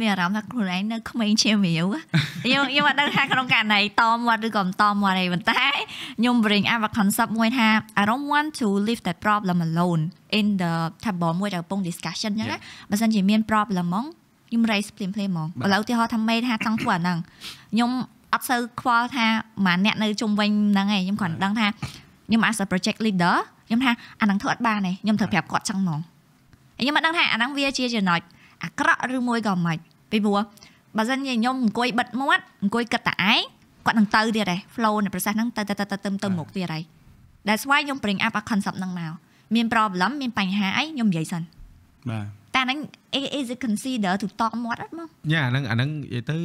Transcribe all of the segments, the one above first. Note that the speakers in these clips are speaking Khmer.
មានអារម្មណ៍ថាខ្លួនឯងនៅក្មេងជាមាវខ្ញុំខ្ញុំអត់ដឹងថាក្នុងករណីតមវត្តឬក៏មិនតមវត្តអីប៉ុន្តែខ្ញុំ bring up a concept មួយថា I don't want to leave that problem alone in the table មួយដែលកំពុង discussion អញ្ចឹងណាបើសិនជាមាន problem ហ្មងខ្ញុំ raise ភ្លាមភ្លាមហ្មងឥឡូវឧទាហរណ៍ថាមេថាចង់ធ្វើអាហ្នឹងខ្ញុំអត់សូវខ្វល់ថាម៉ាអ្នកនៅជុំវិញហ្នឹងឯងខ្ញុំគ្រាន់ដឹងថាខ្ញុំ as a project leader ខ្ញុំថាអាហ្នឹងធ្វើអត់បានទេខ្ញុំត្រូវប្រាប់គាត់ចឹងហ្មងខ្ញុំមិនដឹងថាអាហ្នឹងវាជាចំណុចអាក្រក់ឬមួយក៏មិនពីព្រោះបើសិនជាខ្ញុំអង្គុយបិទមាត់អង្គុយគិតតែឯងគាត់នឹងទៅទៀតឯង flow នៃ process ហ្នឹងទៅទៅទៅទៅទៅមុខទៀតឯង That's why ខ្ញុំ bring up a concept ហ្នឹងមកមាន problem មានបញ្ហាអីខ្ញុំនិយាយសិនបាទតែហ្នឹង is it consider to talk មាត់អត់មកយ៉ាហ្នឹងអាហ្នឹងនិយាយទៅ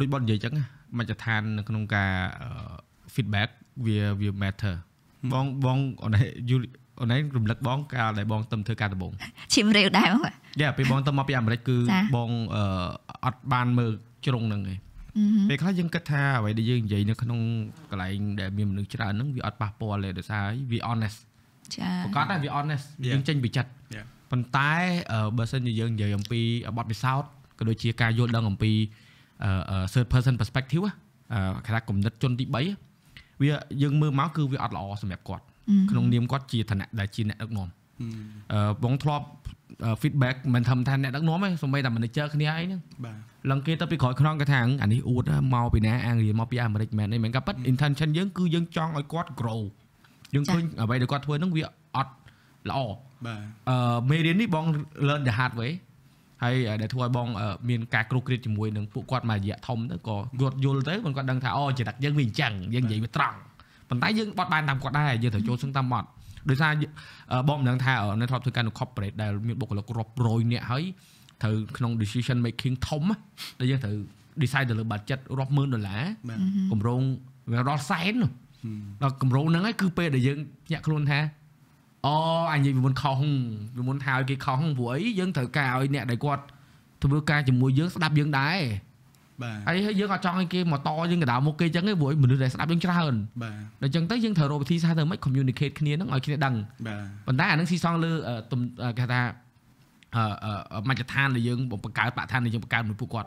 ដូចបត់និយាយចឹងមជ្ឈដ្ឋាននៅក្នុងការ feedback វាវា matter បងបងអូនឯងអូនឯងរំលឹកបងកាលដែលបងទៅធ្វើការដំបងឈាមរាវដែរបងយ៉ាពេលបងទៅមកពីអាមេរិកគឺបងអឺអត់បានមើលជ្រុងហ្នឹងឯងពេលខ្លះយើងគិតថាអ្វីដែលយើងនិយាយនៅក្នុងកន្លែងដែលមានមនុស្សច្រើនហ្នឹងវាអត់ប៉ះពាល់ទេដោយសារវា honest ចាប្រកាសថាវា honest យើងចេញពីចិត្តប៉ុន្តែបើសិនជាយើងនិយាយអំពីបទពិសោធន៍ក៏ដូចជាការយល់ដឹងអំពី third person perspective គេថាគំនិតជនទី3វាយើងមើលមកគឺវាអត់ល្អសម្រាប់គាត់ក្នុងនាមគាត់ជាឋានៈដែលជាអ្នកដឹកនាំអឺបងធ្លាប់ feedback មិនធំថាអ្នកដឹកនាំទេសូម្បីតែ manager គ្នាឯងហ្នឹងបាទឡើងគេទៅពីក្រោយខ្នងគេថាអានេះអួតមកពីណាអាងរៀនមកពីអាមេរិកមែនទេមិនក៏ប៉ិត intention យើងគឺយើងចង់ឲ្យគាត់ grow យើងឃើញអ្វីដែលគាត់ធ្វើហ្នឹងវាអត់ល្អបាទអឺមេរៀននេះបង learn the hard way ហើយដែលធ្វើឲ្យបង មានការគ្រប់គ្រងជាមួយនឹងពួកគាត់មួយរយៈធំទៅក៏គាត់យល់ទៅគាត់ដឹងថាអូចិត្តយើងវាអញ្ចឹងយើងនិយាយវាត្រង់ប៉ុន្តែយើងបត់បែនតាមគាត់ដែរយើងត្រូវចូលសឹងតាមបត់ដោយសារបងមិនដឹងថានៅធ្លាប់ធ្វើការនៅ corporate ដែលមានបុគ្គលិករាប់រយនាក់ហើយត្រូវក្នុង decision making ធំដែលយើងត្រូវ decide ទៅលើ budget រាប់ម៉ឺនដុល្លារគម្រោងវាដល់សែនដល់គម្រោងហ្នឹងឯងគឺពេលដែលយើងញាក់ខ្លួនថាអូអញនិយាយពីមុនខុសពីមុនថាឲ្យគេខុសព្រោះអីយើងត្រូវការឲ្យអ្នកដែលគាត់ធ្វើការជាមួយយើងស្ដាប់យើងដែរបាទហើយយើងអត់ចង់ឲ្យគេមកតយើងកណ្ដាលមុខគេអញ្ចឹងទេព្រោះមនុស្សដែលស្ដាប់យើងច្រើនបាទដល់អញ្ចឹងទៅយើងត្រូវរកវិធីសាស្ត្រទៅមិន communicate គ្នានឹងឲ្យគ្នាដឹងបាទប៉ុន្តែអានឹងស៊ីសងលើគេថាអឺមជ្ឈដ្ឋានដែលយើងបង្កើតបឋានដែលយើងបង្កើតមួយពួកគាត់